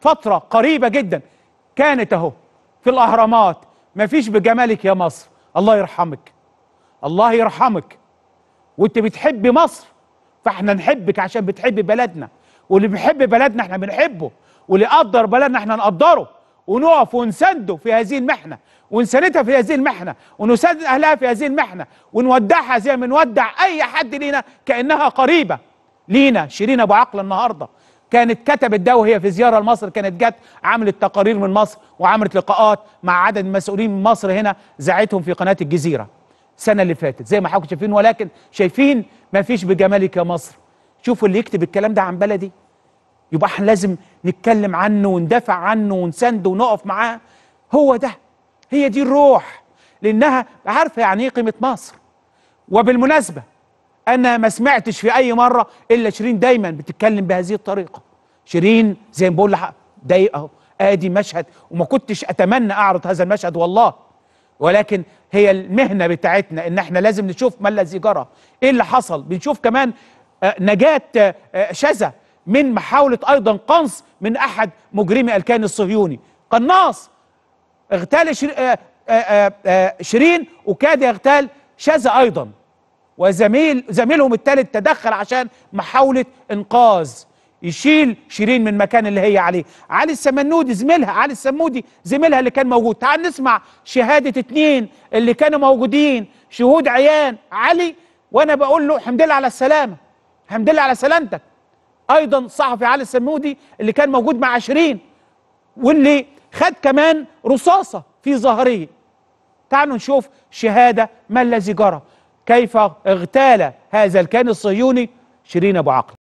فترة قريبة جدا كانت اهو في الأهرامات مفيش بجمالك يا مصر الله يرحمك الله يرحمك وانت بتحب مصر فاحنا نحبك عشان بتحب بلدنا واللي بيحب بلدنا احنا بنحبه واللي يقدر بلدنا احنا نقدره ونقف ونسنده في هذه المحنة ونساندها في هذه المحنة ونساند أهلها في هذه المحنة ونودعها زي ما بنودع أي حد لينا كأنها قريبة لينا شيرين أبو عقل النهاردة كانت كتبت ده وهي في زياره لمصر كانت جت عملت تقارير من مصر وعملت لقاءات مع عدد مسؤولين من مصر هنا زعتهم في قناه الجزيره السنه اللي فاتت زي ما حضرتك شايفين ولكن شايفين ما فيش بجمالك يا مصر شوفوا اللي يكتب الكلام ده عن بلدي يبقى احنا لازم نتكلم عنه وندافع عنه ونسنده ونقف معاه هو ده هي دي الروح لانها عارفه يعني ايه قيمه مصر وبالمناسبه انا ما سمعتش في اي مره الا شيرين دايما بتتكلم بهذه الطريقه شيرين زي ما بقول ضايق اهو ادي مشهد وما كنتش اتمنى اعرض هذا المشهد والله ولكن هي المهنه بتاعتنا ان احنا لازم نشوف ما الذي جرى ايه اللي حصل بنشوف كمان آه، نجاه آه، شذا من محاوله ايضا قنص من احد مجرمي الكيان الصهيوني قناص اغتال آه، شيرين وكاد يغتال شذا أيضا وزميل زميلهم الثالث تدخل عشان محاوله انقاذ يشيل شيرين من المكان اللي هي عليه علي السمنودي زميلها علي السمودي زميلها اللي كان موجود تعال نسمع شهادة اتنين اللي كانوا موجودين شهود عيان علي وانا بقول له الحمد لله على السلامة الحمد لله على سلامتك ايضا صحفي علي السمودي اللي كان موجود مع شيرين واللي خد كمان رصاصة في ظهره تعالوا نشوف شهادة ما الذي جرى كيف اغتال هذا الكيان الصهيوني شيرين أبو عقل